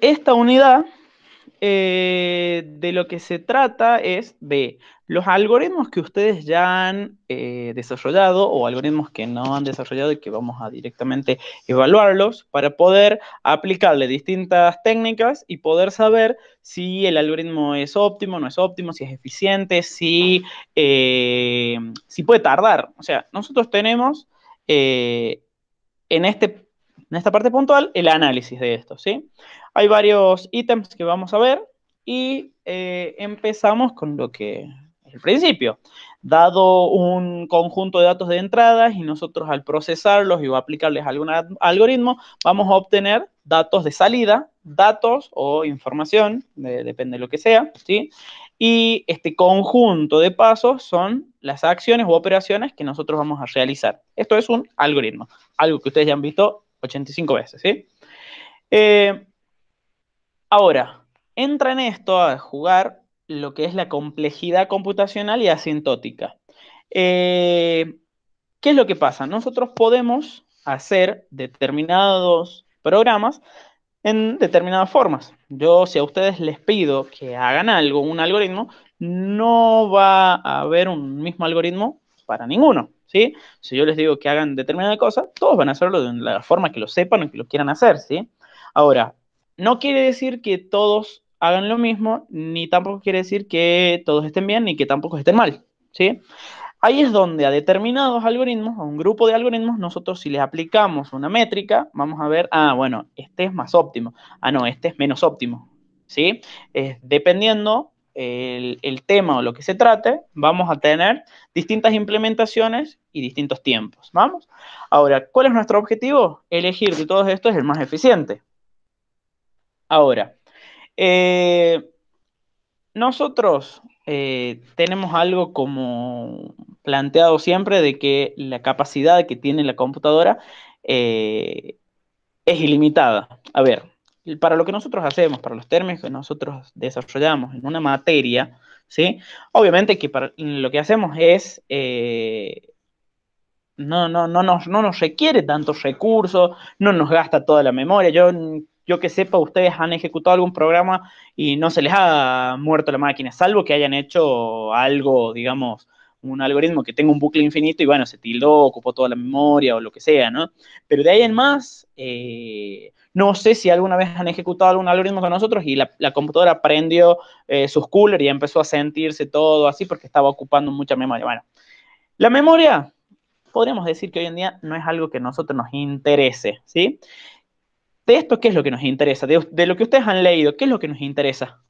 esta unidad eh, de lo que se trata es de los algoritmos que ustedes ya han eh, desarrollado o algoritmos que no han desarrollado y que vamos a directamente evaluarlos para poder aplicarle distintas técnicas y poder saber si el algoritmo es óptimo, no es óptimo, si es eficiente, si, eh, si puede tardar. O sea, nosotros tenemos en este en esta parte puntual el análisis de esto, ¿sí? Hay varios ítems que vamos a ver y eh, empezamos con lo que es el principio. Dado un conjunto de datos de entradas y nosotros al procesarlos y aplicarles algún algoritmo, vamos a obtener datos de salida, datos o información, depende de lo que sea, ¿sí? Y este conjunto de pasos son las acciones u operaciones que nosotros vamos a realizar. Esto es un algoritmo, algo que ustedes ya han visto 85 veces, ¿sí? Eh, ahora, entra en esto a jugar lo que es la complejidad computacional y asintótica. Eh, ¿Qué es lo que pasa? Nosotros podemos hacer determinados programas en determinadas formas. Yo, si a ustedes les pido que hagan algo, un algoritmo, no va a haber un mismo algoritmo para ninguno. Si yo les digo que hagan determinada cosa, todos van a hacerlo de la forma que lo sepan o que lo quieran hacer, ¿sí? Ahora, no quiere decir que todos hagan lo mismo, ni tampoco quiere decir que todos estén bien, ni que tampoco estén mal, ¿sí? Ahí es donde a determinados algoritmos, a un grupo de algoritmos, nosotros si les aplicamos una métrica, vamos a ver, ah, bueno, este es más óptimo, ah, no, este es menos óptimo, ¿sí? Es dependiendo el, tema o lo que se trate, vamos a tener distintas implementaciones y distintos tiempos. ¿Vamos? Ahora, ¿cuál es nuestro objetivo? Elegir que todo esto es el más eficiente. Ahora, eh, nosotros eh, tenemos algo como planteado siempre de que la capacidad que tiene la computadora eh, es ilimitada. A ver, para lo que nosotros hacemos, para los términos que nosotros desarrollamos en una materia, ¿sí? Obviamente que para, lo que hacemos es... Eh, no, no, no, nos, no nos requiere tantos recursos, no nos gasta toda la memoria. Yo, yo que sepa, ustedes han ejecutado algún programa y no se les ha muerto la máquina, salvo que hayan hecho algo, digamos, un algoritmo que tenga un bucle infinito y bueno, se tildó, ocupó toda la memoria o lo que sea, ¿no? Pero de ahí en más, eh, no sé si alguna vez han ejecutado algún algoritmo con nosotros y la, computadora prendió eh, sus coolers y empezó a sentirse todo así porque estaba ocupando mucha memoria. Bueno, la memoria, podríamos decir que hoy en día no es algo que a nosotros nos interese, ¿sí? De esto, ¿qué es lo que nos interesa? De, de lo que ustedes han leído, ¿qué es lo que nos interesa?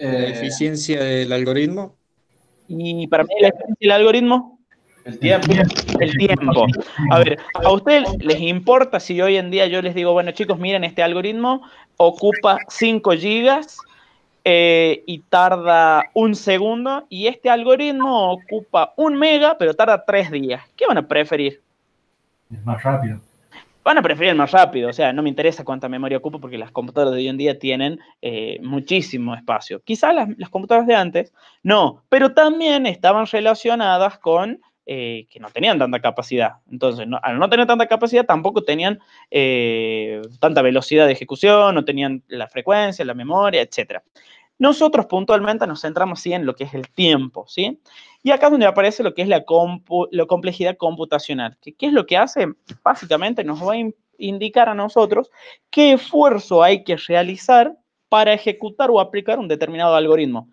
Eh, eficiencia del algoritmo. Y para mí la eficiencia del algoritmo el tiempo. El tiempo. A ver, ¿a ustedes les importa si hoy en día yo les digo, bueno chicos, miren, este algoritmo ocupa 5 gigas eh, y tarda un segundo y este algoritmo ocupa un mega pero tarda tres días? ¿Qué van a preferir? Es más rápido van a preferir el más rápido. O sea, no me interesa cuánta memoria ocupa porque las computadoras de hoy en día tienen eh, muchísimo espacio. Quizás las, computadoras de antes no, pero también estaban relacionadas con eh, que no tenían tanta capacidad. Entonces, al no tener tanta capacidad, tampoco tenían eh, tanta velocidad de ejecución, no tenían la frecuencia, la memoria, etc. Nosotros puntualmente nos centramos sí, en lo que es el tiempo, ¿sí? sí y acá es donde aparece lo que es la, complejidad computacional. ¿Qué, es lo que hace? Básicamente nos va a indicar a nosotros qué esfuerzo hay que realizar para ejecutar o aplicar un determinado algoritmo.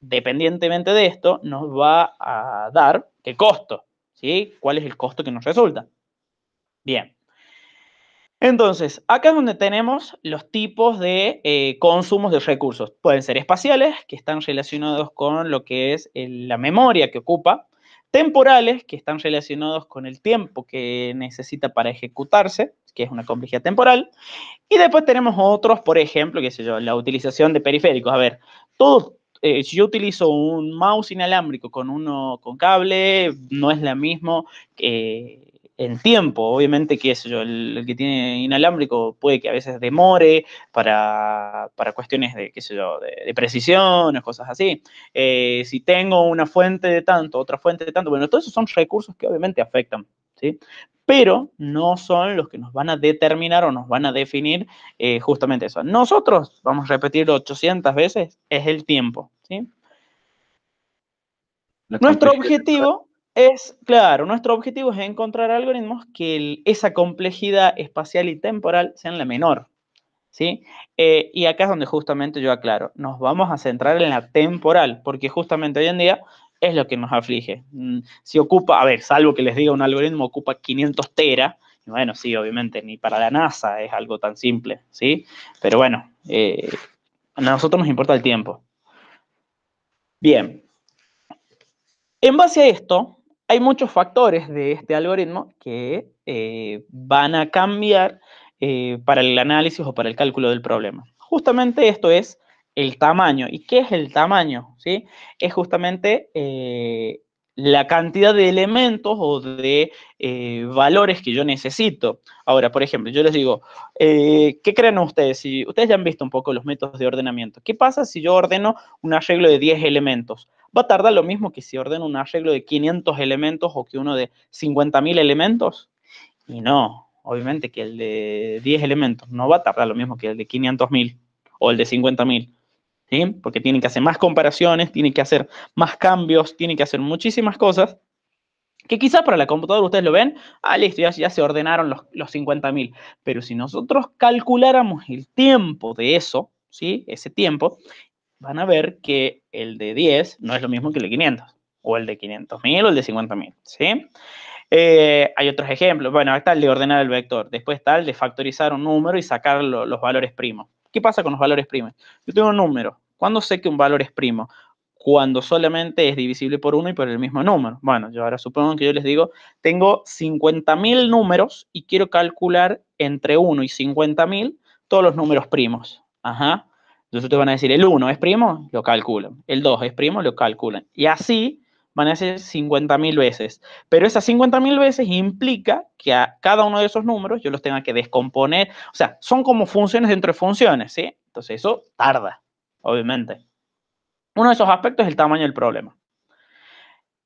Dependientemente de esto, nos va a dar qué costo, ¿sí? ¿Cuál es el costo que nos resulta? Bien. Entonces, acá es donde tenemos los tipos de eh, consumos de recursos. Pueden ser espaciales, que están relacionados con lo que es la memoria que ocupa, temporales, que están relacionados con el tiempo que necesita para ejecutarse, que es una complejidad temporal, y después tenemos otros, por ejemplo, qué sé yo, la utilización de periféricos. A ver, eh, si yo utilizo un mouse inalámbrico con uno con cable, no es la mismo que eh, en tiempo. Obviamente, qué sé yo, el, que tiene inalámbrico puede que a veces demore para, cuestiones de, qué sé yo, de, precisión o cosas así. Eh, si tengo una fuente de tanto, otra fuente de tanto, bueno, todos esos son recursos que obviamente afectan, ¿sí? Pero no son los que nos van a determinar o nos van a definir eh, justamente eso. Nosotros, vamos a repetirlo 800 veces, es el tiempo, ¿sí? Nuestro objetivo es claro, nuestro objetivo es encontrar algoritmos que esa complejidad espacial y temporal sean la menor. ¿Sí? Eh, y acá es donde justamente yo aclaro, nos vamos a centrar en la temporal, porque justamente hoy en día es lo que nos aflige. Mm, si ocupa, a ver, salvo que les diga un algoritmo ocupa 500 tera, bueno, sí, obviamente, ni para la NASA es algo tan simple, ¿sí? Pero bueno, eh, a nosotros nos importa el tiempo. Bien. En base a esto, hay muchos factores de este algoritmo que eh, van a cambiar eh, para el análisis o para el cálculo del problema. Justamente esto es el tamaño. ¿Y qué es el tamaño? ¿Sí? Es justamente eh, la cantidad de elementos o de eh, valores que yo necesito. Ahora, por ejemplo, yo les digo, eh, ¿qué creen ustedes? Si ustedes ya han visto un poco los métodos de ordenamiento. ¿Qué pasa si yo ordeno un arreglo de 10 elementos? ¿Va a tardar lo mismo que si ordeno un arreglo de 500 elementos o que uno de 50.000 elementos? Y no, obviamente que el de 10 elementos no va a tardar lo mismo que el de 500.000 o el de 50.000 porque tienen que hacer más comparaciones, tienen que hacer más cambios, tienen que hacer muchísimas cosas, que quizás para la computadora ustedes lo ven, ah, listo, ya, se ordenaron los, 50.000, pero si nosotros calculáramos el tiempo de eso, ¿sí? ese tiempo, van a ver que el de 10 no es lo mismo que el de 500, o el de 500.000 o el de 50.000, ¿sí? Eh, hay otros ejemplos. Bueno, está el de ordenar el vector. Después está el de factorizar un número y sacar los valores primos. ¿Qué pasa con los valores primos? Yo tengo un número. ¿Cuándo sé que un valor es primo? Cuando solamente es divisible por uno y por el mismo número. Bueno, yo ahora supongo que yo les digo, tengo 50.000 números y quiero calcular entre 1 y 50.000 todos los números primos. Ajá. Entonces ustedes van a decir, el 1 es primo, lo calculan. El 2 es primo, lo calculan. Y así van a ser 50.000 veces. Pero esas 50.000 veces implica que a cada uno de esos números yo los tenga que descomponer. O sea, son como funciones dentro de funciones, ¿sí? Entonces eso tarda, obviamente. Uno de esos aspectos es el tamaño del problema.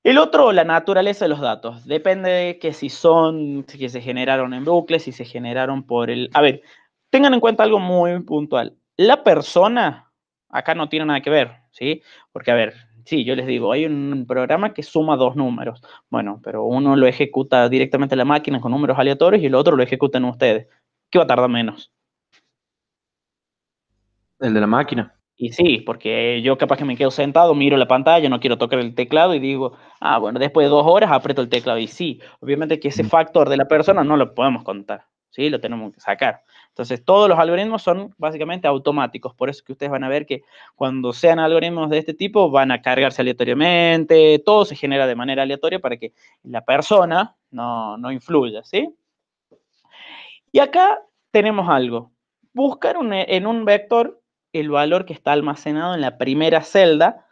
El otro, la naturaleza de los datos. Depende de que si son, que se generaron en bucles si se generaron por el... A ver, tengan en cuenta algo muy puntual. La persona acá no tiene nada que ver, ¿sí? Porque, a ver, sí, yo les digo, hay un programa que suma dos números. Bueno, pero uno lo ejecuta directamente la máquina con números aleatorios y el otro lo ejecutan ustedes. ¿Qué va a tardar menos? El de la máquina. Y sí, porque yo capaz que me quedo sentado, miro la pantalla, no quiero tocar el teclado y digo, ah, bueno, después de dos horas aprieto el teclado. Y sí, obviamente que ese mm. factor de la persona no lo podemos contar. ¿sí? Lo tenemos que sacar. Entonces, todos los algoritmos son básicamente automáticos, por eso que ustedes van a ver que cuando sean algoritmos de este tipo van a cargarse aleatoriamente, todo se genera de manera aleatoria para que la persona no, influya, ¿sí? Y acá tenemos algo. Buscar en un vector el valor que está almacenado en la primera celda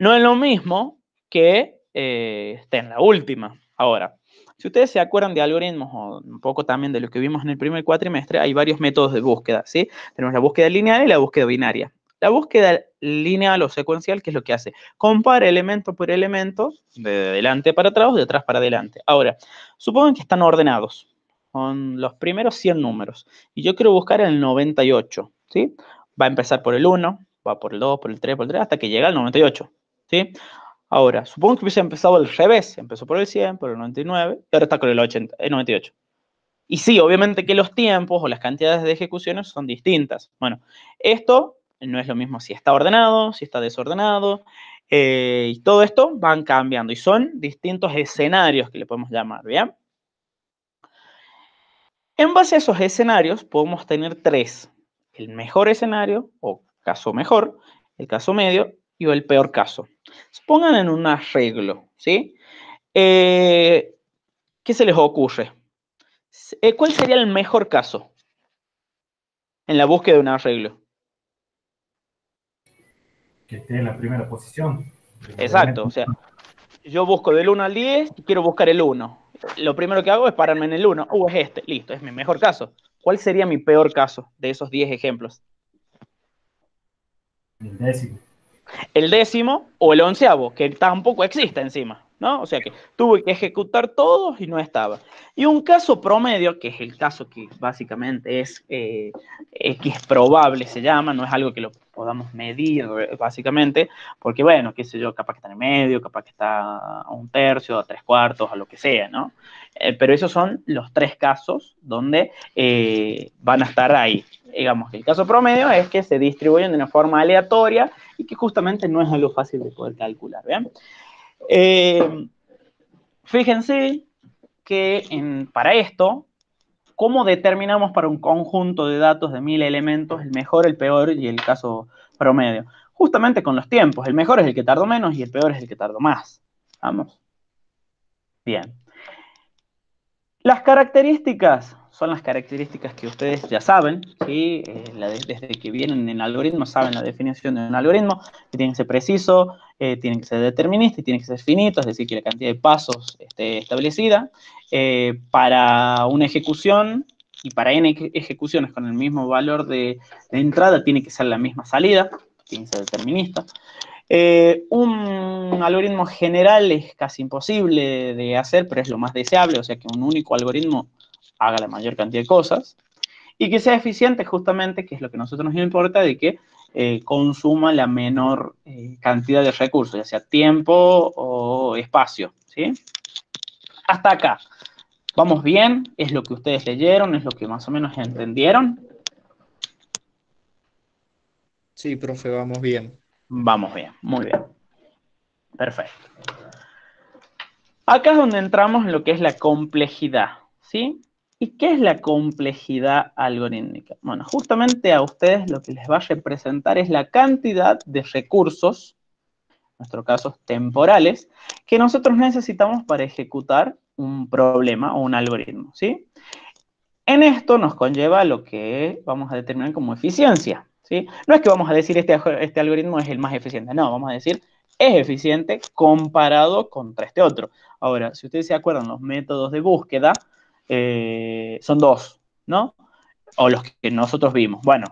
no es lo mismo que eh, está en la última. Ahora, si ustedes se acuerdan de algoritmos o un poco también de lo que vimos en el primer cuatrimestre, hay varios métodos de búsqueda, ¿sí? Tenemos la búsqueda lineal y la búsqueda binaria. La búsqueda lineal o secuencial, ¿qué es lo que hace? Compara elemento por elemento, de delante para atrás, de atrás para adelante. Ahora, supongan que están ordenados, con los primeros 100 números, y yo quiero buscar el 98, ¿sí? Va a empezar por el 1, va por el 2, por el 3, por el 3, hasta que llega al 98, ¿sí? Ahora, supongo que hubiese empezado al revés, empezó por el 100, por el 99, y ahora está con el, 80, 98. Y sí, obviamente que los tiempos o las cantidades de ejecuciones son distintas. Bueno, esto no es lo mismo si está ordenado, si está desordenado, eh, y todo esto van cambiando y son distintos escenarios que le podemos llamar, ¿bien? En base a esos escenarios podemos tener tres, el mejor escenario o caso mejor, el caso medio el peor caso. pongan en un arreglo, ¿sí? Eh, ¿Qué se les ocurre? Eh, ¿Cuál sería el mejor caso en la búsqueda de un arreglo? Que esté en la primera posición. Exacto, o sea, yo busco del 1 al 10 y quiero buscar el 1. Lo primero que hago es pararme en el 1. Uh, es este, listo, es mi mejor caso. ¿Cuál sería mi peor caso de esos 10 ejemplos? décimo el décimo o el onceavo, que tampoco existe encima. ¿no? O sea que tuve que ejecutar todos y no estaba. Y un caso promedio, que es el caso que básicamente es, eh, eh probable, se llama, no es algo que lo podamos medir eh, básicamente, porque bueno, qué sé yo, capaz que está en el medio, capaz que está a un tercio, a tres cuartos, a lo que sea, ¿no? Eh, pero esos son los tres casos donde van a estar ahí. Digamos que el caso promedio es que se distribuyen de una forma aleatoria y que justamente no es algo fácil de poder calcular, ¿bien? Eh, fíjense que para esto, ¿cómo determinamos para un conjunto de datos de mil elementos el mejor, el peor y el caso promedio? Justamente con los tiempos. El mejor es el que tardó menos y el peor es el que tardó más. Vamos. Bien. Las características son las características que ustedes ya saben, que eh, desde que vienen en algoritmos algoritmo saben la definición de un algoritmo, que tiene que ser preciso, eh, tiene que ser determinista y tiene que ser finito, es decir, que la cantidad de pasos esté establecida. Eh, para una ejecución y para n ejecuciones con el mismo valor de, entrada tiene que ser la misma salida, tiene que ser determinista. un algoritmo general es casi imposible de hacer, pero es lo más deseable, o sea que un único algoritmo haga la mayor cantidad de cosas y que sea eficiente justamente, que es lo que a nosotros nos importa, de que eh, consuma la menor eh, cantidad de recursos, ya sea tiempo o espacio, ¿sí? Hasta acá. ¿Vamos bien? ¿Es lo que ustedes leyeron? ¿Es lo que más o menos entendieron? Sí, profe, vamos bien. Vamos bien, muy bien. Perfecto. Acá es donde entramos en lo que es la complejidad, ¿sí? ¿Y qué es la complejidad algorítmica? Bueno, justamente a ustedes lo que les va a representar es la cantidad de recursos, en nuestro caso temporales, que nosotros necesitamos para ejecutar un problema o un algoritmo, ¿sí? En esto nos conlleva lo que vamos a determinar como eficiencia, No es que vamos a decir este, este algoritmo es el más eficiente, no, vamos a decir es eficiente comparado contra este otro. Ahora, si ustedes se acuerdan los métodos de búsqueda, eh, son dos, ¿no? O los que nosotros vimos. Bueno,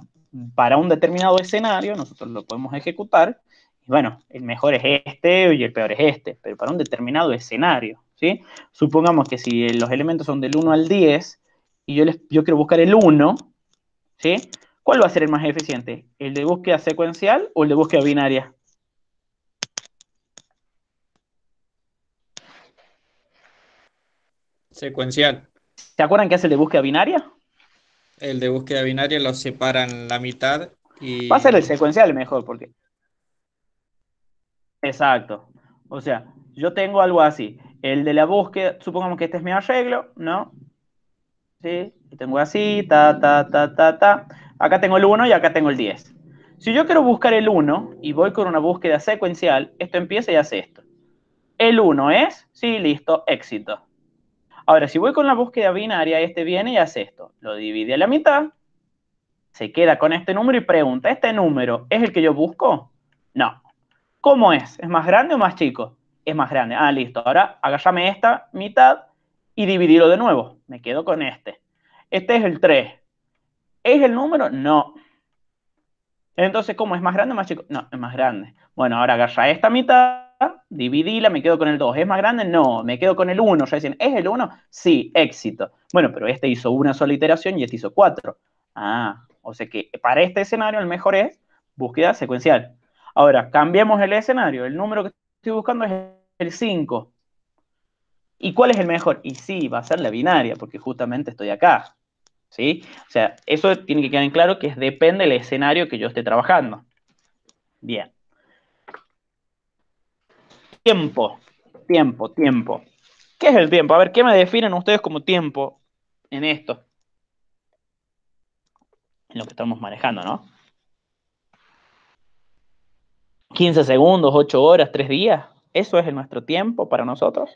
para un determinado escenario nosotros lo podemos ejecutar bueno, el mejor es este y el peor es este, pero para un determinado escenario, ¿sí? Supongamos que si los elementos son del 1 al 10 y yo, les, yo quiero buscar el 1, ¿sí? ¿Cuál va a ser el más eficiente? ¿El de búsqueda secuencial o el de búsqueda binaria? Secuencial. ¿Se acuerdan que es el de búsqueda binaria? El de búsqueda binaria lo separan la mitad y... Va a ser el secuencial mejor, porque... Exacto. O sea, yo tengo algo así. El de la búsqueda, supongamos que este es mi arreglo, ¿no? ¿Sí? Tengo así, ta, ta, ta, ta, ta. Acá tengo el 1 y acá tengo el 10. Si yo quiero buscar el 1 y voy con una búsqueda secuencial, esto empieza y hace esto. El 1 es, sí, listo, éxito. Ahora, si voy con la búsqueda binaria, este viene y hace esto. Lo divide a la mitad, se queda con este número y pregunta, ¿este número es el que yo busco? No. ¿Cómo es? ¿Es más grande o más chico? Es más grande. Ah, listo. Ahora agárrame esta mitad y dividirlo de nuevo. Me quedo con este. Este es el 3. ¿Es el número? No. Entonces, ¿cómo? ¿Es más grande o más chico? No, es más grande. Bueno, ahora agarra esta mitad dividíla, me quedo con el 2. ¿Es más grande? No, me quedo con el 1. Ya dicen, ¿es el 1? Sí, éxito. Bueno, pero este hizo una sola iteración y este hizo 4 Ah, o sea que para este escenario el mejor es búsqueda secuencial. Ahora, cambiamos el escenario. El número que estoy buscando es el 5. ¿Y cuál es el mejor? Y sí, va a ser la binaria, porque justamente estoy acá. ¿Sí? O sea, eso tiene que quedar en claro que depende del escenario que yo esté trabajando. Bien. Tiempo, tiempo, tiempo. ¿Qué es el tiempo? A ver, ¿qué me definen ustedes como tiempo en esto? En lo que estamos manejando, ¿no? 15 segundos, 8 horas, 3 días. ¿Eso es nuestro tiempo para nosotros?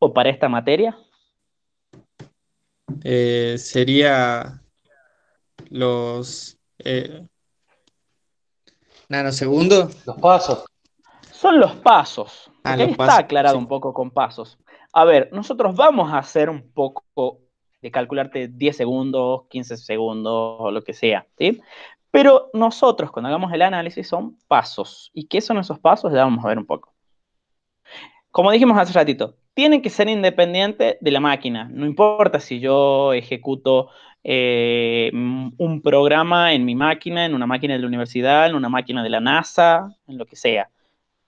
¿O para esta materia? Eh, sería los eh, nanosegundos. Los pasos son los pasos. Ah, está aclarado un poco con pasos. A ver, nosotros vamos a hacer un poco de calcularte 10 segundos, 15 segundos o lo que sea, Pero nosotros cuando hagamos el análisis son pasos. ¿Y qué son esos pasos? Ya vamos a ver un poco. Como dijimos hace ratito, tienen que ser independientes de la máquina. No importa si yo ejecuto eh, un programa en mi máquina, en una máquina de la universidad, en una máquina de la NASA, en lo que sea.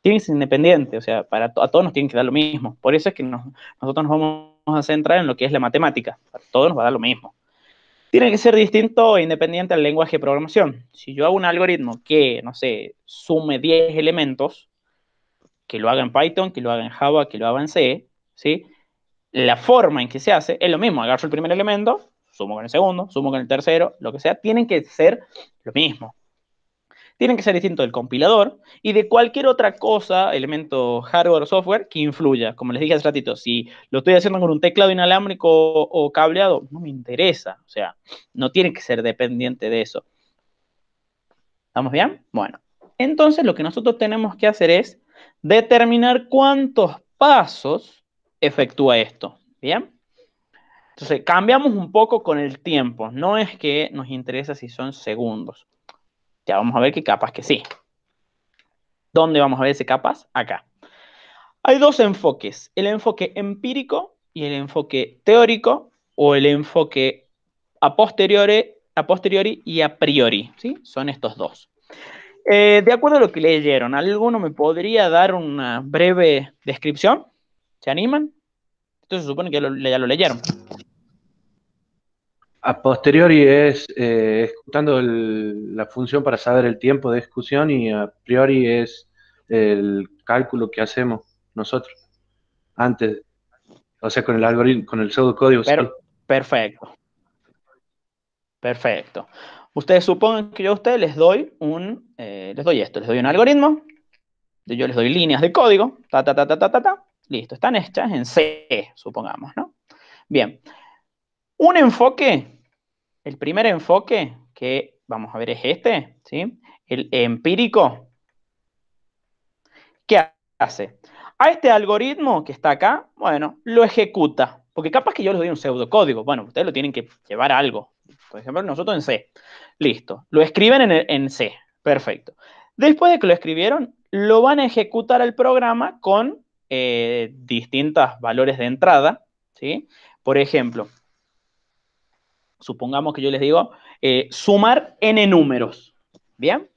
Tiene que ser independientes, o sea, para a todos nos tienen que dar lo mismo. Por eso es que nosotros nos vamos a centrar en lo que es la matemática, para todos nos va a dar lo mismo. Tiene que ser distinto e independiente al lenguaje de programación. Si yo hago un algoritmo que, no sé, sume 10 elementos, que lo haga en Python, que lo haga en Java, que lo haga en C, ¿sí? La forma en que se hace es lo mismo, agarro el primer elemento, sumo con el segundo, sumo con el tercero, lo que sea, tienen que ser lo mismo tienen que ser distintos del compilador y de cualquier otra cosa, elemento hardware o software, que influya. Como les dije hace ratito, si lo estoy haciendo con un teclado inalámbrico o, cableado, no me interesa. O sea, no tiene que ser dependiente de eso. ¿Estamos bien? Bueno, entonces lo que nosotros tenemos que hacer es determinar cuántos pasos efectúa esto. ¿Bien? Entonces, cambiamos un poco con el tiempo. No es que nos interesa si son segundos vamos a ver qué capas que sí. ¿Dónde vamos a ver ese capas? Acá. Hay dos enfoques, el enfoque empírico y el enfoque teórico o el enfoque a posteriori, a posteriori y a priori. ¿sí? Son estos dos. Eh, de acuerdo a lo que leyeron, ¿alguno me podría dar una breve descripción? ¿Se animan? Esto se supone que ya lo leyeron a posteriori es eh, la función para saber el tiempo de ejecución y a priori es el cálculo que hacemos nosotros antes, o sea, con el algoritmo, con el pseudocódigo. Perfecto. Perfecto. Ustedes supongan que yo a ustedes les doy un, eh, les doy esto, les doy un algoritmo, yo les doy líneas de código, ta, ta, ta, ta, ta, ta, listo, están hechas en C, supongamos, ¿no? Bien, un enfoque, el primer enfoque que vamos a ver es este, ¿sí? El empírico. ¿Qué hace? A este algoritmo que está acá, bueno, lo ejecuta. Porque capaz que yo les doy un pseudocódigo. Bueno, ustedes lo tienen que llevar a algo. Por ejemplo, nosotros en C. Listo. Lo escriben en, C. Perfecto. Después de que lo escribieron, lo van a ejecutar al programa con eh, distintos valores de entrada. ¿sí? Por ejemplo, supongamos que yo les digo, eh, sumar n números, ¿bien?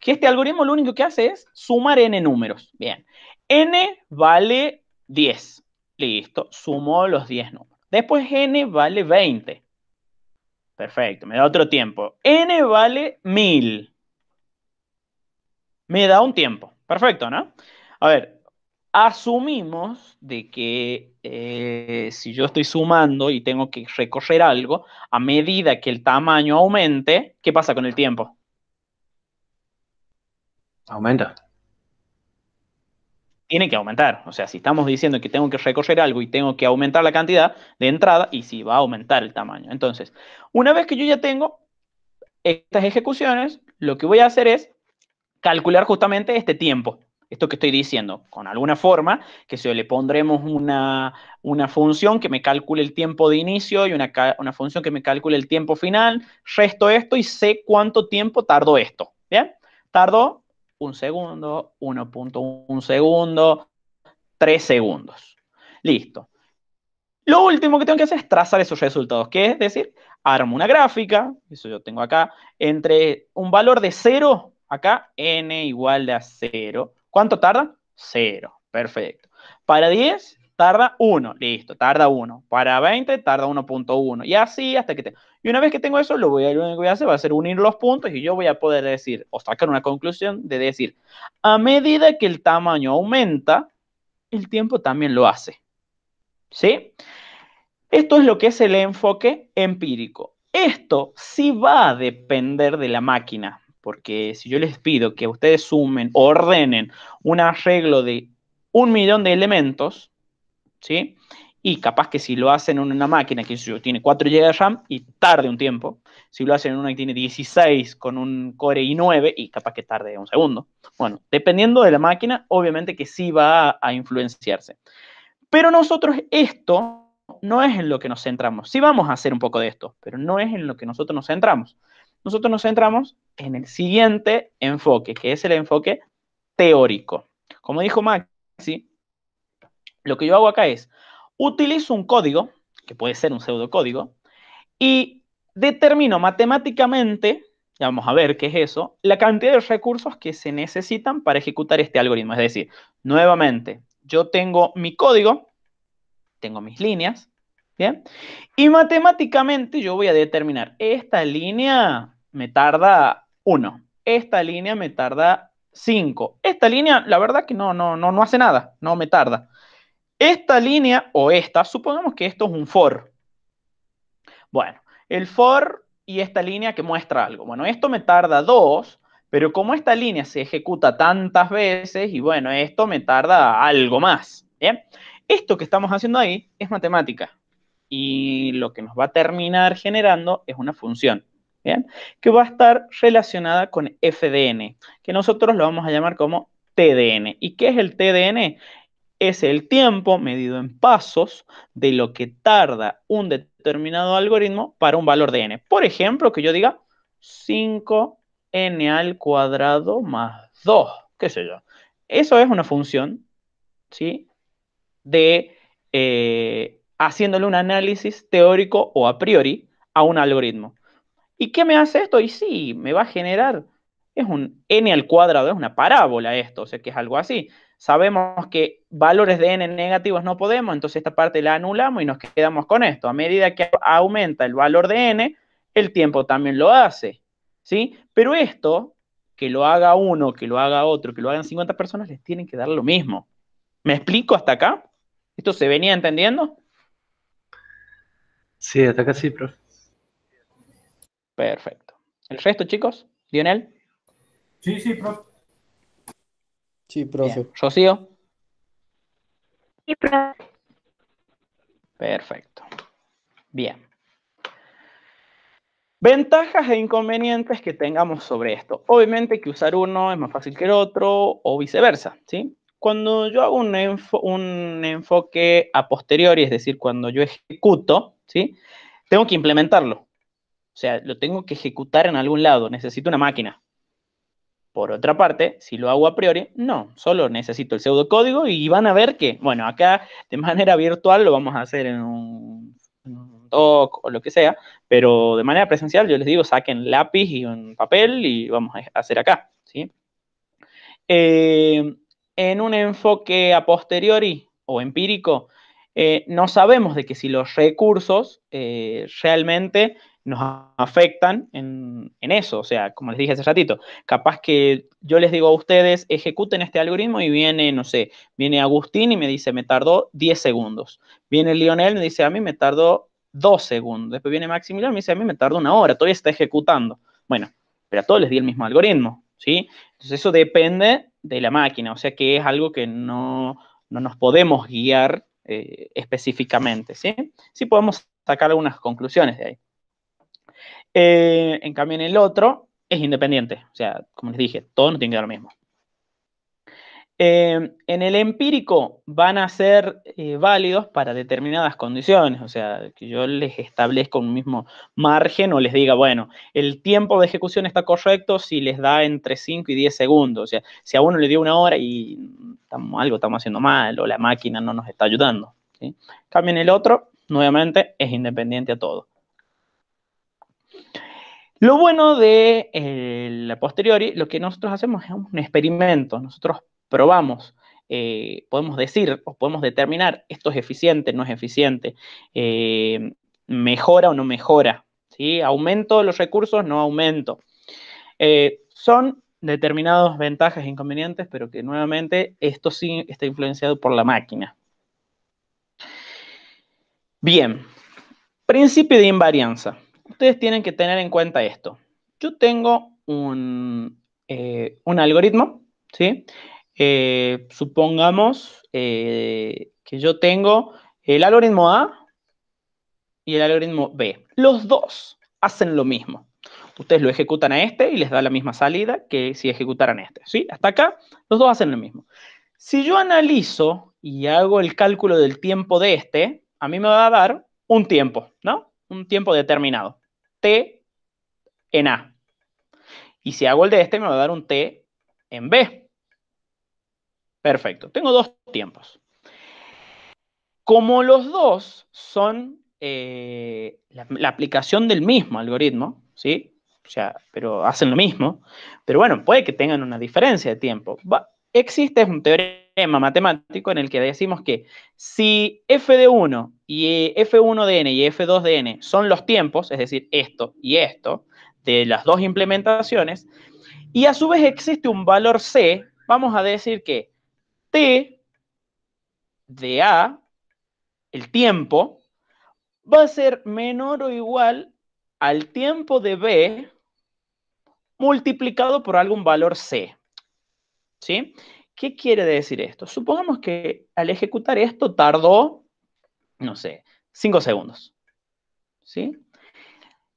Que este algoritmo lo único que hace es sumar n números, ¿bien? n vale 10, listo, sumo los 10 números. Después n vale 20, perfecto, me da otro tiempo. n vale 1000, me da un tiempo, perfecto, ¿no? A ver, asumimos de que eh, si yo estoy sumando y tengo que recorrer algo, a medida que el tamaño aumente, ¿qué pasa con el tiempo? Aumenta. Tiene que aumentar. O sea, si estamos diciendo que tengo que recorrer algo y tengo que aumentar la cantidad de entrada, y si va a aumentar el tamaño. Entonces, una vez que yo ya tengo estas ejecuciones, lo que voy a hacer es calcular justamente este tiempo esto que estoy diciendo, con alguna forma, que si le pondremos una, función que me calcule el tiempo de inicio y una, una, función que me calcule el tiempo final, resto esto y sé cuánto tiempo tardó esto, ¿bien? Tardó un segundo, 1.1 segundo, 3 segundos. Listo. Lo último que tengo que hacer es trazar esos resultados, que es decir, armo una gráfica, eso yo tengo acá, entre un valor de 0, acá n igual a 0, ¿Cuánto tarda? Cero. Perfecto. Para 10, tarda 1. Listo, tarda 1. Para 20, tarda 1.1. Y así hasta que Y una vez que tengo eso, lo, voy a, único que voy a hacer va a ser unir los puntos y yo voy a poder decir, o sacar una conclusión de decir, a medida que el tamaño aumenta, el tiempo también lo hace. ¿Sí? Esto es lo que es el enfoque empírico. Esto sí va a depender de la máquina. Porque si yo les pido que ustedes sumen ordenen un arreglo de un millón de elementos, ¿sí? Y capaz que si lo hacen en una máquina que tiene 4 GB de RAM y tarde un tiempo, si lo hacen en una que tiene 16 con un Core i9 y capaz que tarde un segundo. Bueno, dependiendo de la máquina, obviamente que sí va a influenciarse. Pero nosotros esto no es en lo que nos centramos. Sí vamos a hacer un poco de esto, pero no es en lo que nosotros nos centramos nosotros nos centramos en el siguiente enfoque, que es el enfoque teórico. Como dijo Maxi, lo que yo hago acá es, utilizo un código, que puede ser un pseudocódigo, y determino matemáticamente, ya vamos a ver qué es eso, la cantidad de recursos que se necesitan para ejecutar este algoritmo. Es decir, nuevamente, yo tengo mi código, tengo mis líneas, ¿bien? Y matemáticamente yo voy a determinar, esta línea me tarda uno. Esta línea me tarda 5. Esta línea, la verdad que no, no, no, no hace nada, no me tarda. Esta línea o esta, supongamos que esto es un for. Bueno, el for y esta línea que muestra algo. Bueno, esto me tarda 2, pero como esta línea se ejecuta tantas veces, y bueno, esto me tarda algo más. Esto que estamos haciendo ahí es matemática. Y lo que nos va a terminar generando es una función. Que va a estar relacionada con FDN, que nosotros lo vamos a llamar como TDN. ¿Y qué es el TDN? Es el tiempo medido en pasos de lo que tarda un determinado algoritmo para un valor de n. Por ejemplo, que yo diga 5n al cuadrado más 2, qué sé yo. Eso es una función, ¿sí? De eh, haciéndole un análisis teórico o a priori a un algoritmo. ¿Y qué me hace esto? Y sí, me va a generar, es un n al cuadrado, es una parábola esto, o sea que es algo así. Sabemos que valores de n negativos no podemos, entonces esta parte la anulamos y nos quedamos con esto. A medida que aumenta el valor de n, el tiempo también lo hace, ¿sí? Pero esto, que lo haga uno, que lo haga otro, que lo hagan 50 personas, les tienen que dar lo mismo. ¿Me explico hasta acá? ¿Esto se venía entendiendo? Sí, hasta acá sí, profe. Perfecto. ¿El resto, chicos? ¿Dionel? Sí, sí, profe. Sí, profe. ¿Rocío? Sí, profe. Perfecto. Bien. Ventajas e inconvenientes que tengamos sobre esto. Obviamente que usar uno es más fácil que el otro o viceversa, ¿sí? Cuando yo hago un, un enfoque a posteriori, es decir, cuando yo ejecuto, ¿sí? Tengo que implementarlo. O sea, lo tengo que ejecutar en algún lado, necesito una máquina. Por otra parte, si lo hago a priori, no, solo necesito el pseudocódigo y van a ver que, bueno, acá de manera virtual lo vamos a hacer en un, doc o lo que sea, pero de manera presencial yo les digo, saquen lápiz y un papel y vamos a hacer acá, ¿sí? Eh, en un enfoque a posteriori o empírico, eh, no sabemos de que si los recursos eh, realmente nos afectan en, en, eso. O sea, como les dije hace ratito, capaz que yo les digo a ustedes, ejecuten este algoritmo y viene, no sé, viene Agustín y me dice, me tardó 10 segundos. Viene Lionel y me dice, a mí me tardó 2 segundos. Después viene Maximiliano y me dice, a mí me tardó una hora, todavía está ejecutando. Bueno, pero a todos les di el mismo algoritmo, ¿sí? Entonces eso depende de la máquina, o sea que es algo que no, nos podemos guiar eh, específicamente, ¿sí? Sí podemos sacar algunas conclusiones de ahí. Eh, en cambio, en el otro es independiente. O sea, como les dije, todo no tiene que dar lo mismo. Eh, en el empírico van a ser eh, válidos para determinadas condiciones, o sea, que yo les establezco un mismo margen o les diga, bueno, el tiempo de ejecución está correcto si les da entre 5 y 10 segundos, o sea, si a uno le dio una hora y algo estamos haciendo mal o la máquina no nos está ayudando. en Cambio en el otro, nuevamente, es independiente a todo. Lo bueno de eh, la posteriori, lo que nosotros hacemos es un experimento. Nosotros probamos, eh, podemos decir o podemos determinar esto es eficiente, no es eficiente, eh, mejora o no mejora, ¿sí? aumento los recursos, no aumento. son determinados ventajas e inconvenientes, pero que nuevamente esto sí está influenciado por la máquina. Bien, principio de invarianza ustedes tienen que tener en cuenta esto. Yo tengo un, eh, un algoritmo, ¿sí? Eh, supongamos eh, que yo tengo el algoritmo A y el algoritmo B. Los dos hacen lo mismo. Ustedes lo ejecutan a este y les da la misma salida que si ejecutaran este, ¿sí? Hasta acá, los dos hacen lo mismo. Si yo analizo y hago el cálculo del tiempo de este, a mí me va a dar un tiempo, ¿no? un tiempo determinado. T en A. Y si hago el de este, me va a dar un T en B. Perfecto. Tengo dos tiempos. Como los dos son eh, la, aplicación del mismo algoritmo, ¿sí? O sea, pero hacen lo mismo. Pero bueno, puede que tengan una diferencia de tiempo. Va, existe un teorema matemático en el que decimos que si f de 1 y eh, f1 de n y f2 de n son los tiempos, es decir, esto y esto, de las dos implementaciones, y a su vez existe un valor c, vamos a decir que t de a, el tiempo, va a ser menor o igual al tiempo de b multiplicado por algún valor c. ¿Sí? ¿Qué quiere decir esto? Supongamos que al ejecutar esto tardó, no sé, 5 segundos. ¿Sí?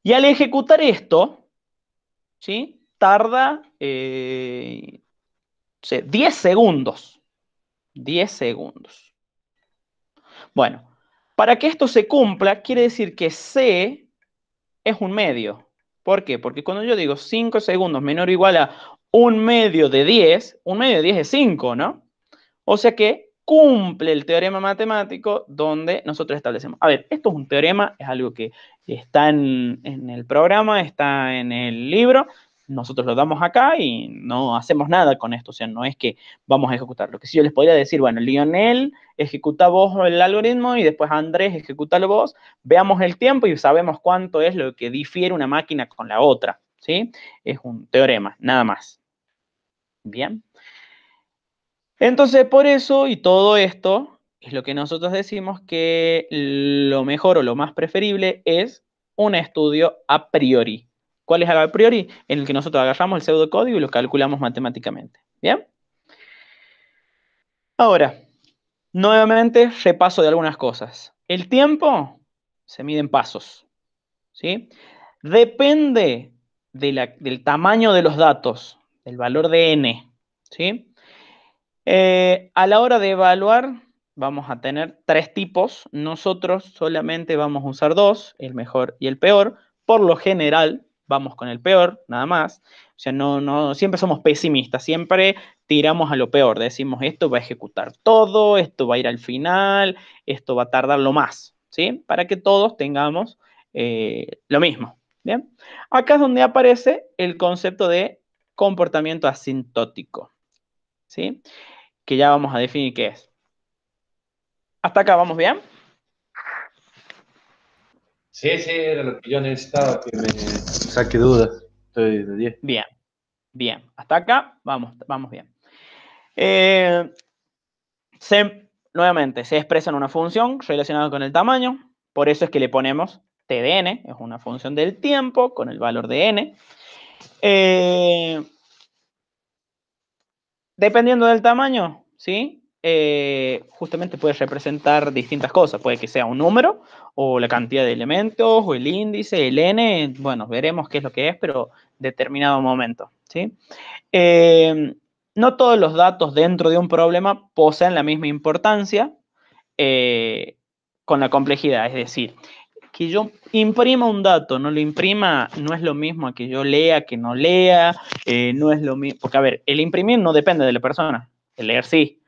Y al ejecutar esto, ¿sí? Tarda 10 eh, segundos. 10 segundos. Bueno, para que esto se cumpla, quiere decir que C es un medio. ¿Por qué? Porque cuando yo digo 5 segundos menor o igual a un medio de 10, un medio de 10 es 5, ¿no? O sea que cumple el teorema matemático donde nosotros establecemos. A ver, esto es un teorema, es algo que está en, el programa, está en el libro, nosotros lo damos acá y no hacemos nada con esto, o sea, no es que vamos a ejecutar. Lo que sí yo les podría decir, bueno, Lionel, ejecuta vos el algoritmo y después Andrés, ejecutalo vos, veamos el tiempo y sabemos cuánto es lo que difiere una máquina con la otra, ¿sí? Es un teorema, nada más. Bien. Entonces, por eso y todo esto es lo que nosotros decimos que lo mejor o lo más preferible es un estudio a priori. ¿Cuál es el a priori? En el que nosotros agarramos el pseudocódigo y lo calculamos matemáticamente. ¿Bien? Ahora, nuevamente repaso de algunas cosas. El tiempo se mide en pasos. ¿sí? Depende del tamaño de los datos el valor de n, ¿sí? Eh, a la hora de evaluar, vamos a tener tres tipos. Nosotros solamente vamos a usar dos, el mejor y el peor. Por lo general, vamos con el peor, nada más. O sea, no, siempre somos pesimistas, siempre tiramos a lo peor. Decimos, esto va a ejecutar todo, esto va a ir al final, esto va a tardar lo más, ¿sí? Para que todos tengamos eh, lo mismo, ¿bien? Acá es donde aparece el concepto de comportamiento asintótico, ¿sí? Que ya vamos a definir qué es. ¿Hasta acá vamos bien? Sí, sí, era lo que yo necesitaba, que me saque dudas. Bien, bien. Hasta acá vamos, vamos bien. Eh, se, nuevamente, se expresa en una función relacionada con el tamaño. Por eso es que le ponemos tdn, es una función del tiempo con el valor de n. Eh, dependiendo del tamaño, ¿sí? Eh, justamente puede representar distintas cosas. Puede que sea un número, o la cantidad de elementos, o el índice, el n. Bueno, veremos qué es lo que es, pero determinado momento, ¿sí? Eh, no todos los datos dentro de un problema poseen la misma importancia con la complejidad. Es decir, que yo imprima un dato, no lo imprima, no es lo mismo que yo lea, que no lea, eh, no es lo mismo, porque a ver, el imprimir no depende de la persona, el leer sí.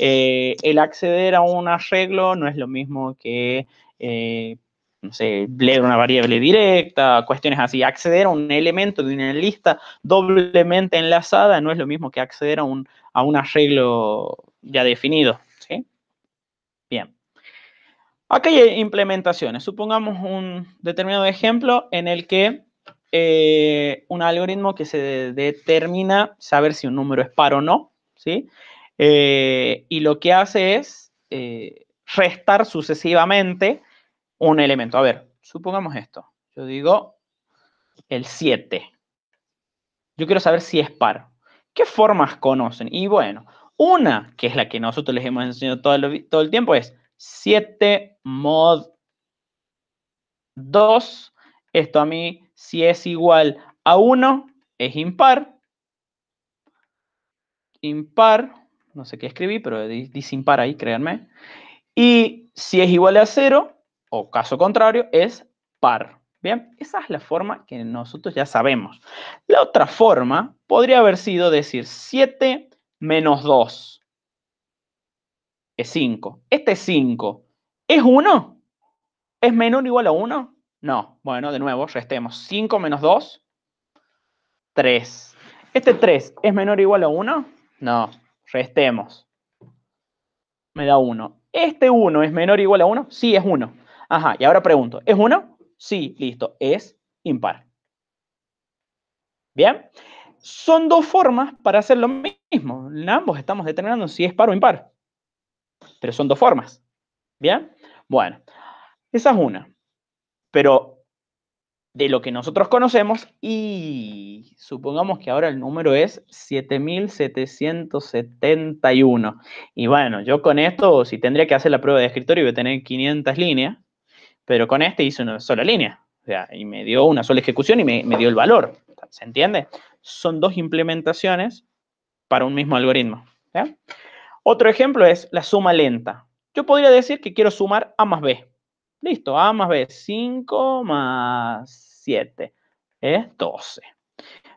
Eh, el acceder a un arreglo no es lo mismo que, eh, no sé, leer una variable directa, cuestiones así. Acceder a un elemento de una lista doblemente enlazada no es lo mismo que acceder a un, a un arreglo ya definido. Aquí hay implementaciones. Supongamos un determinado ejemplo en el que eh, un algoritmo que se determina saber si un número es par o no, ¿sí? Eh, y lo que hace es eh, restar sucesivamente un elemento. A ver, supongamos esto. Yo digo el 7. Yo quiero saber si es par. ¿Qué formas conocen? Y bueno, una, que es la que nosotros les hemos enseñado todo el tiempo, es 7 mod 2. Esto a mí, si es igual a 1, es impar. Impar, no sé qué escribí, pero dice impar ahí, créanme. Y si es igual a 0, o caso contrario, es par. Bien, esa es la forma que nosotros ya sabemos. La otra forma podría haber sido decir 7 menos 2 es 5. Este 5. ¿Es 1? ¿Es menor o igual a 1? No. Bueno, de nuevo, restemos. 5 menos 2, 3. ¿Este 3 es menor o igual a 1? No. Restemos. Me da 1. ¿Este 1 es menor o igual a 1? Sí, es 1. Ajá, y ahora pregunto, ¿es 1? Sí, listo, es impar. Bien, son dos formas para hacer lo mismo. En ambos estamos determinando si es par o impar pero son dos formas. ¿Bien? Bueno, esa es una. Pero de lo que nosotros conocemos y supongamos que ahora el número es 7771. Y bueno, yo con esto, si tendría que hacer la prueba de escritorio, voy a tener 500 líneas, pero con este hice una sola línea. O sea, y me dio una sola ejecución y me, dio el valor. ¿Se entiende? Son dos implementaciones para un mismo algoritmo. ¿ya? Otro ejemplo es la suma lenta. Yo podría decir que quiero sumar A más B. Listo, A más B, 5 más 7 es 12.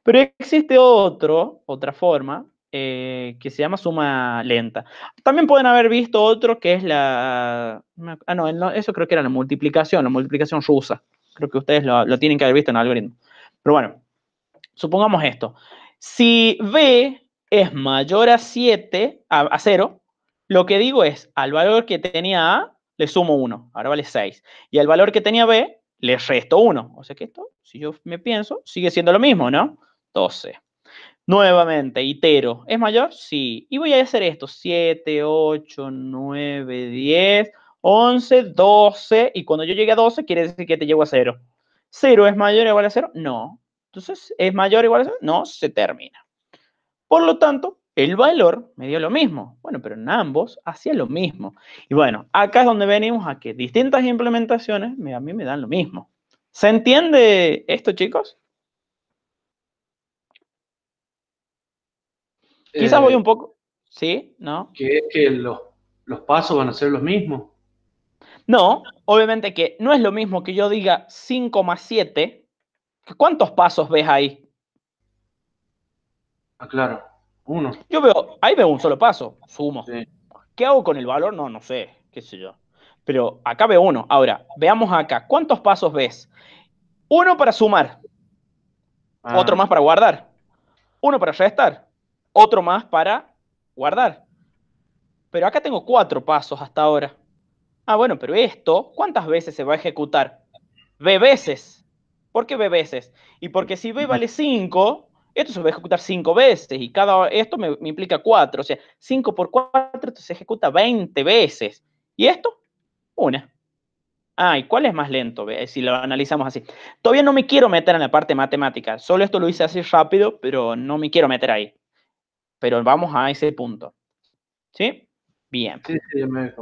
Pero existe otro, otra forma, eh, que se llama suma lenta. También pueden haber visto otro que es la... Ah, no, eso creo que era la multiplicación, la multiplicación rusa. Creo que ustedes lo, lo tienen que haber visto en el algoritmo. Pero bueno, supongamos esto. Si B es mayor a 7, a, 0, lo que digo es, al valor que tenía A, le sumo 1, ahora vale 6. Y al valor que tenía B, le resto 1. O sea que esto, si yo me pienso, sigue siendo lo mismo, ¿no? 12. Nuevamente, itero. ¿Es mayor? Sí. Y voy a hacer esto. 7, 8, 9, 10, 11, 12. Y cuando yo llegue a 12, quiere decir que te llego a 0. ¿0 es mayor o igual a 0? No. Entonces, ¿es mayor o igual a 0? No, se termina. Por lo tanto, el valor me dio lo mismo. Bueno, pero en ambos hacía lo mismo. Y bueno, acá es donde venimos a que distintas implementaciones a mí me dan lo mismo. ¿Se entiende esto, chicos? Quizás voy eh, un poco... ¿Sí? ¿No? Que es que los, pasos van a ser los mismos. No, obviamente que no es lo mismo que yo diga más 5 7. ¿Cuántos pasos ves ahí? Ah, claro. Uno. Yo veo, ahí veo un solo paso, sumo. ¿Qué hago con el valor? No, no sé, qué sé yo. Pero acá veo uno. Ahora, veamos acá. ¿Cuántos pasos ves? Uno para sumar. Ah. Otro más para guardar. Uno para restar. Otro más para guardar. Pero acá tengo cuatro pasos hasta ahora. Ah, bueno, pero esto, ¿cuántas veces se va a ejecutar? B veces. ¿Por qué B veces? Y porque si B vale 5, esto se va a ejecutar cinco veces y cada esto me, implica cuatro, o sea, cinco por 4 se ejecuta 20 veces. ¿Y esto? Una. Ah, ¿y cuál es más lento? Si lo analizamos así. Todavía no me quiero meter en la parte matemática, solo esto lo hice así rápido, pero no me quiero meter ahí. Pero vamos a ese punto. ¿Sí? Bien. Sí, sí, me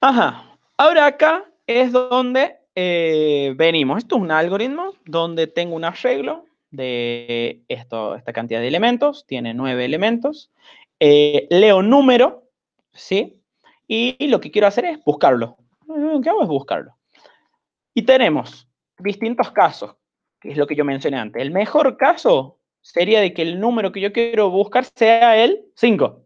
Ajá. Ahora acá es donde eh, venimos, esto es un algoritmo donde tengo un arreglo de esto, esta cantidad de elementos, tiene nueve elementos, eh, leo número, ¿sí? Y, lo que quiero hacer es buscarlo. ¿Qué hago es buscarlo. Y tenemos distintos casos, que es lo que yo mencioné antes. El mejor caso sería de que el número que yo quiero buscar sea el 5.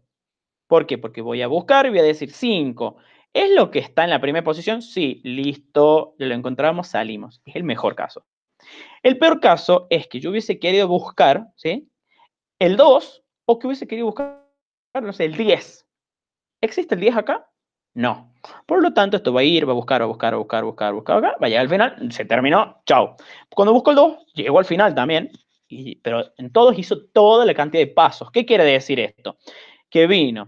¿Por qué? Porque voy a buscar y voy a decir 5. ¿Es lo que está en la primera posición? Sí, listo, lo encontramos, salimos. Es el mejor caso. El peor caso es que yo hubiese querido buscar ¿sí? el 2 o que hubiese querido buscar, no sé, el 10. ¿Existe el 10 acá? No. Por lo tanto, esto va a ir, va a buscar, va a buscar, va a buscar, buscar, buscar, acá, va a llegar al final, se terminó, chao. Cuando busco el 2, llegó al final también, pero en todos hizo toda la cantidad de pasos. ¿Qué quiere decir esto? Que vino,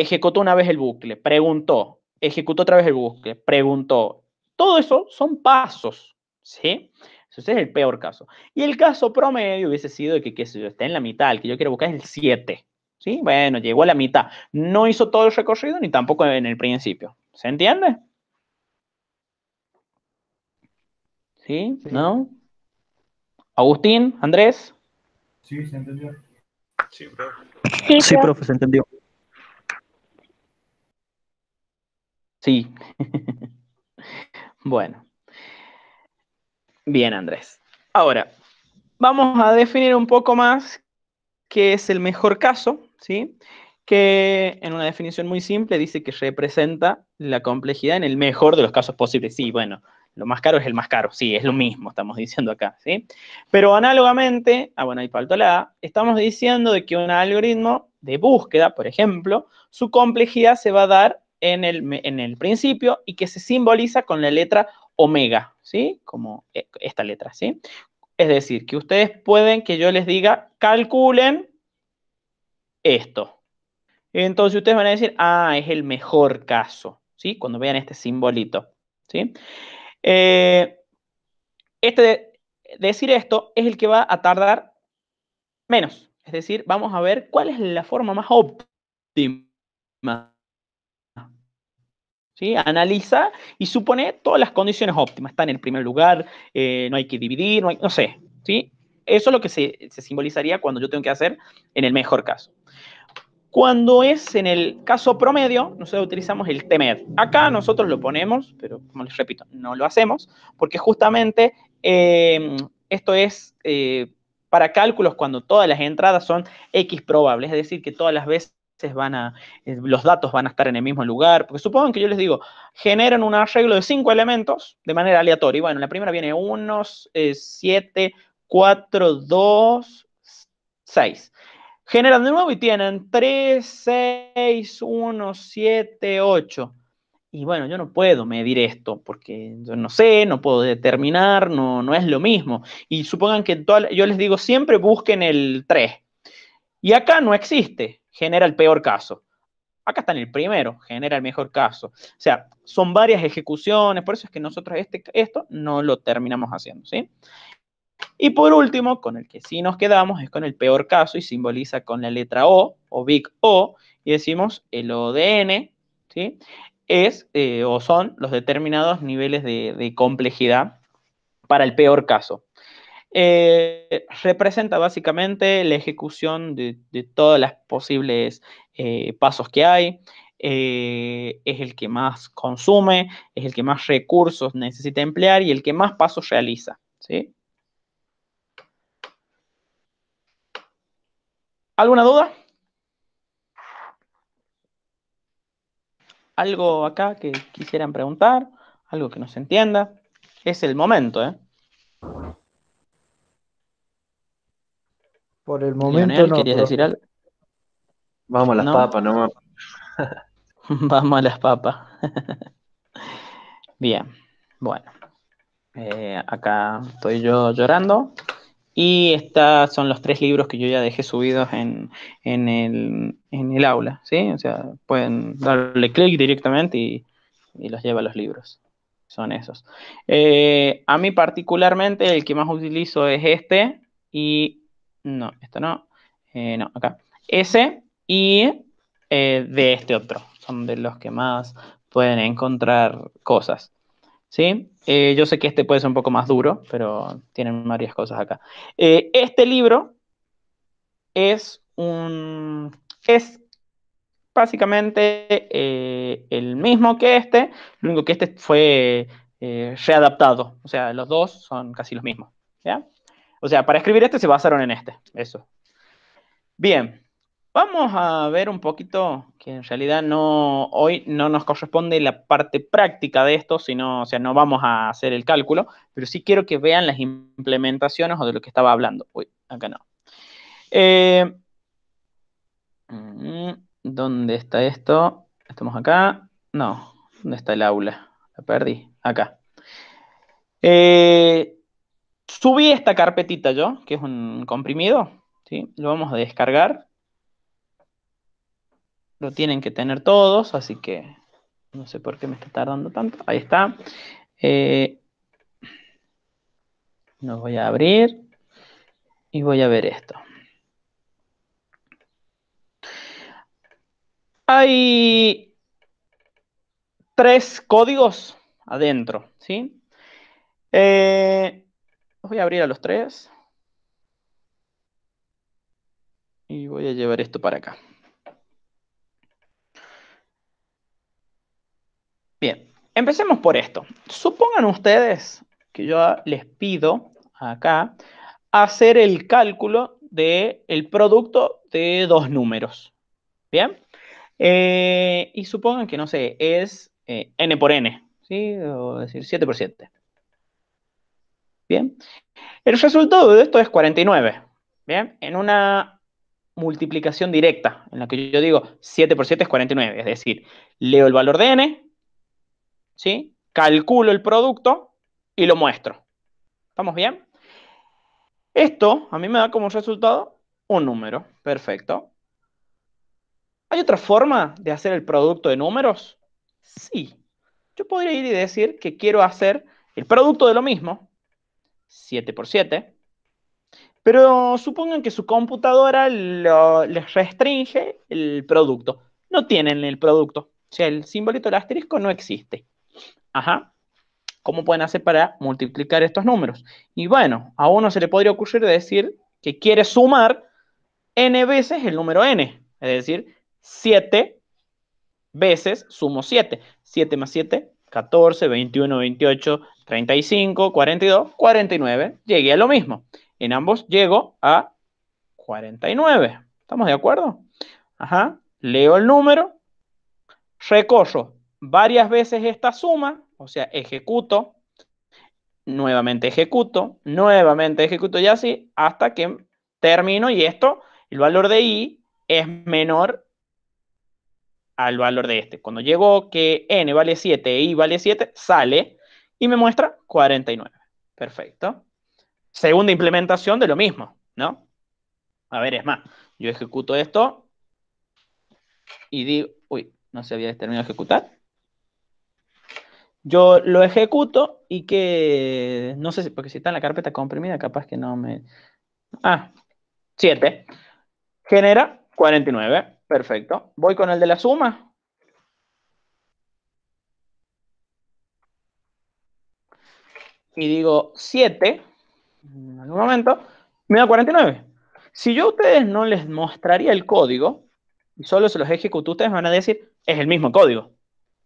ejecutó una vez el bucle, preguntó, ejecutó otra vez el bucle, preguntó. Todo eso son pasos, ¿sí? Ese es el peor caso. Y el caso promedio hubiese sido de que, que en la mitad, el que yo quiero buscar es el 7. ¿Sí? Bueno, llegó a la mitad. No hizo todo el recorrido ni tampoco en el principio. ¿Se entiende? ¿Sí? sí. no Agustín, Andrés. Sí, se entendió. Sí, profe. Sí, profe, se entendió. Sí. bueno. Bien, Andrés. Ahora, vamos a definir un poco más qué es el mejor caso, ¿sí? Que en una definición muy simple dice que representa la complejidad en el mejor de los casos posibles. Sí, bueno, lo más caro es el más caro, sí, es lo mismo, estamos diciendo acá, ¿sí? Pero análogamente, ah, bueno, ahí falta la A, estamos diciendo de que un algoritmo de búsqueda, por ejemplo, su complejidad se va a dar en el, principio y que se simboliza con la letra omega, ¿sí? Como eh, esta letra, ¿sí? Es decir, que ustedes pueden que yo les diga, calculen esto. Entonces ustedes van a decir, ah, es el mejor caso, ¿sí? Cuando vean este simbolito, ¿sí? Eh, este de, decir esto es el que va a tardar menos. Es decir, vamos a ver cuál es la forma más óptima Analiza y supone todas las condiciones óptimas. Está en el primer lugar, eh, no hay que dividir, no, sé. ¿sí? Eso es lo que se, simbolizaría cuando yo tengo que hacer en el mejor caso. Cuando es en el caso promedio, nosotros utilizamos el Tmed. Acá nosotros lo ponemos, pero como les repito, no lo hacemos, porque justamente em, esto es eh, para cálculos cuando todas las entradas son X probables, es decir, que todas las veces eh, los datos van a estar en el mismo lugar, porque supongan que yo les digo, generan un arreglo de cinco elementos de manera aleatoria, bueno, la primera viene 1, 7, 4, 2, 6. Generan de nuevo y tienen 3, 6, 1, 7, 8. Y bueno, yo no puedo medir esto porque yo no sé, no puedo determinar, no, es lo mismo. Y supongan que yo les digo siempre busquen el 3. Y acá no existe, genera el peor caso. Acá está en el primero, genera el mejor caso. O sea, son varias ejecuciones, por eso es que nosotros este, esto no lo terminamos haciendo, ¿sí? Y por último, con el que sí nos quedamos, es con el peor caso y simboliza con la letra O o Big O y decimos el ODN, ¿sí? Es eh, o son los determinados niveles de complejidad para el peor caso. Eh, representa básicamente la ejecución de, todos todas las posibles eh, pasos que hay. Eh, es el que más consume, es el que más recursos necesita emplear y el que más pasos realiza. ¿sí? ¿Alguna duda? ¿Algo acá que quisieran preguntar? ¿Algo que no se entienda? Es el momento, ¿eh? Por el momento no. ¿Querías decir algo? Vamos a las papas, ¿no? Vamos a las papas. Bien, bueno. Eh, acá estoy yo llorando. Y estos son los tres libros que yo ya dejé subidos en, el, aula, ¿sí? O sea, pueden darle clic directamente y, los lleva a los libros. Son esos. Eh, a mí particularmente el que más utilizo es este y no, esto no. Eh, no, acá. Ese y eh, de este otro. Son de los que más pueden encontrar cosas. ¿Sí? Eh, yo sé que este puede ser un poco más duro, pero tienen varias cosas acá. este libro es un. Es básicamente el mismo que este, lo único que este fue readaptado. O sea, los dos son casi los mismos. ¿Ya? O sea, para escribir este se basaron en este, eso. Bien, vamos a ver un poquito, que en realidad no, hoy no nos corresponde la parte práctica de esto, sino, o sea, no vamos a hacer el cálculo, pero sí quiero que vean las implementaciones o de lo que estaba hablando. Uy, acá no. Eh, mm, ¿Dónde está esto? Estamos acá. No, ¿dónde está el aula? La perdí. Acá. Eh, subí esta carpetita yo, que es un comprimido, ¿sí? Lo vamos a descargar. Lo tienen que tener todos, así que no sé por qué me está tardando tanto. Ahí está. Eh, lo voy a abrir y voy a ver esto. Hay tres códigos adentro, ¿sí? Eh, voy a abrir a los tres. Y voy a llevar esto para acá. Bien, empecemos por esto. Supongan ustedes que yo les pido acá hacer el cálculo del el producto de dos números. Bien. Eh, y supongan que, no sé, es eh, n por n, ¿sí? O decir 7 por 7. Bien. El resultado de esto es 49. Bien. En una multiplicación directa, en la que yo digo 7 por 7 es 49, es decir, leo el valor de n, ¿sí? calculo el producto y lo muestro. ¿Estamos bien? Esto a mí me da como resultado un número. Perfecto. ¿Hay otra forma de hacer el producto de números? Sí. Yo podría ir y decir que quiero hacer el producto de lo mismo, 7 por 7 Pero supongan que su computadora les restringe el producto. No tienen el producto. O sea, el simbolito del asterisco no existe. Ajá. ¿Cómo pueden hacer para multiplicar estos números? Y bueno, a uno se le podría ocurrir decir que quiere sumar n veces el número n. Es decir, 7 veces sumo 7. 7 más 7, 14, 21, 28, 35, 42, 49, llegué a lo mismo. En ambos llego a 49. ¿Estamos de acuerdo? Ajá. Leo el número, recorro varias veces esta suma, o sea, ejecuto, nuevamente ejecuto, nuevamente ejecuto y así hasta que termino y esto, el valor de i es menor al valor de este. Cuando llego que n vale 7 y e vale 7, sale y me muestra 49. Perfecto. Segunda implementación de lo mismo, ¿no? A ver, es más, yo ejecuto esto y digo, uy, no se había terminado de ejecutar. Yo lo ejecuto y que, no sé, si, porque si está en la carpeta comprimida, capaz que no me... Ah, 7. Genera 49, perfecto. Voy con el de la suma, y digo 7, en algún momento, me da 49. Si yo a ustedes no les mostraría el código, y solo se los ejecuto, ustedes van a decir, es el mismo código,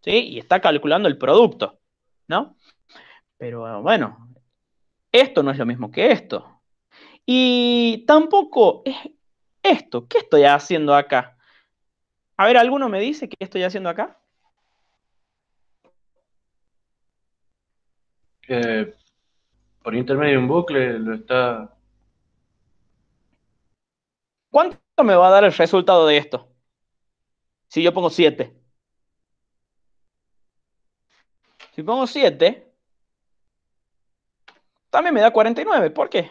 ¿sí? Y está calculando el producto, ¿no? Pero bueno, esto no es lo mismo que esto. Y tampoco es esto. ¿Qué estoy haciendo acá? A ver, ¿alguno me dice qué estoy haciendo acá? por intermedio de un bucle lo está... ¿Cuánto me va a dar el resultado de esto? Si yo pongo 7. Si pongo 7, también me da 49. ¿Por qué?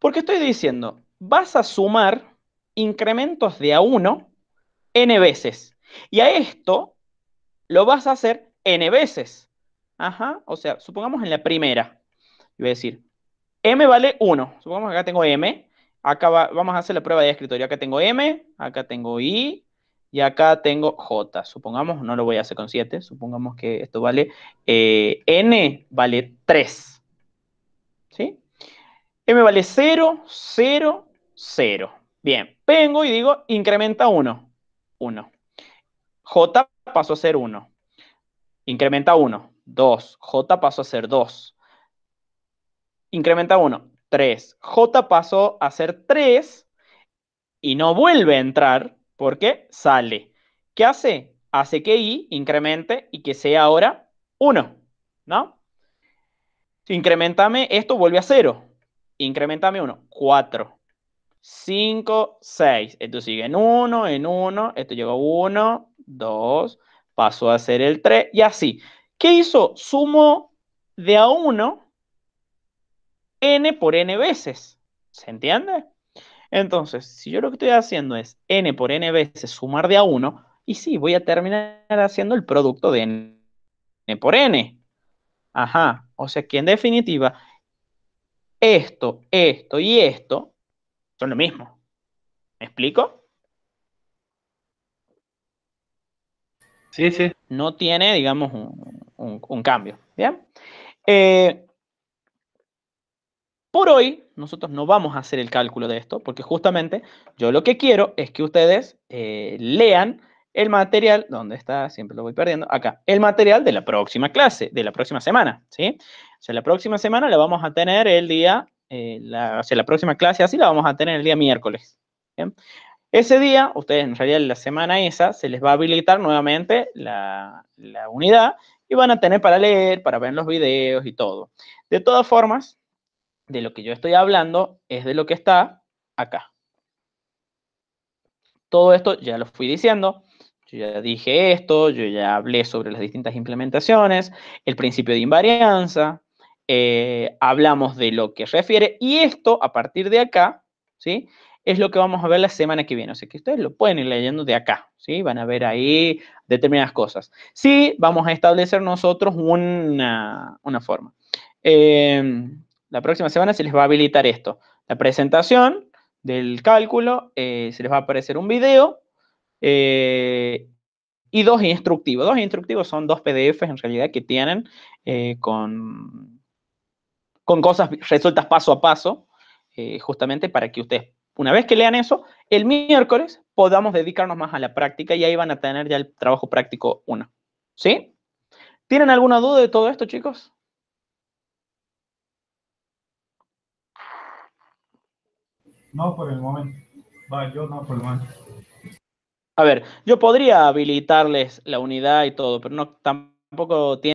Porque estoy diciendo, vas a sumar incrementos de a 1 n veces. Y a esto lo vas a hacer n veces. Ajá, o sea, supongamos en la primera, voy a decir, m vale 1, supongamos que acá tengo m, acá vamos a hacer la prueba de escritorio, acá tengo m, acá tengo i, y acá tengo j, supongamos, no lo voy a hacer con 7, supongamos que esto vale, eh, n vale 3, ¿sí? m vale 0, 0, 0. Bien, vengo y digo incrementa 1, 1. j pasó a ser 1. Incrementa 1. 2. J pasó a ser 2. Incrementa 1. 3. J pasó a ser 3 y no vuelve a entrar porque sale. ¿Qué hace? Hace que I incremente y que sea ahora 1, ¿no? Incrementame esto, vuelve a 0. Incrementame 1, 4, 5, 6. Esto sigue en 1, en 1, esto llegó a 1, 2, pasó a ser el 3 y así. ¿Qué hizo? Sumo de a 1 n por n veces. ¿Se entiende? Entonces, si yo lo que estoy haciendo es n por n veces sumar de a 1, y sí, voy a terminar haciendo el producto de n por n. Ajá, o sea que en definitiva, esto, esto y esto son lo mismo. ¿Me explico? Sí, sí. No tiene, digamos, un, un, cambio. Eh, por hoy, nosotros no vamos a hacer el cálculo de esto, porque justamente yo lo que quiero es que ustedes eh, lean el material, ¿dónde está? Siempre lo voy perdiendo, acá, el material de la próxima clase, de la próxima semana, ¿sí? O sea, la próxima semana la vamos a tener el día, eh, la, o sea, la próxima clase así la vamos a tener el día miércoles, Ese día, ustedes en realidad la semana esa, se les va a habilitar nuevamente la, la unidad y van a tener para leer, para ver los videos y todo. De todas formas, de lo que yo estoy hablando es de lo que está acá. Todo esto ya lo fui diciendo, yo ya dije esto, yo ya hablé sobre las distintas implementaciones, el principio de invarianza, eh, hablamos de lo que refiere y esto a partir de acá, ¿sí? es lo que vamos a ver la semana que viene. Así que ustedes lo pueden ir leyendo de acá, ¿sí? Van a ver ahí determinadas cosas. Sí, vamos a establecer nosotros una, forma. Em, la próxima semana se les va a habilitar esto. La presentación del cálculo, eh, se les va a aparecer un video eh, y dos instructivos. Dos instructivos son dos PDFs en realidad que tienen eh, con, con cosas resueltas paso a paso, justamente para que ustedes una vez que lean eso, el miércoles podamos dedicarnos más a la práctica y ahí van a tener ya el trabajo práctico 1. ¿Sí? ¿Tienen alguna duda de todo esto, chicos? No, por el momento. Va, yo no, por el momento. A ver, yo podría habilitarles la unidad y todo, pero no tampoco tiene...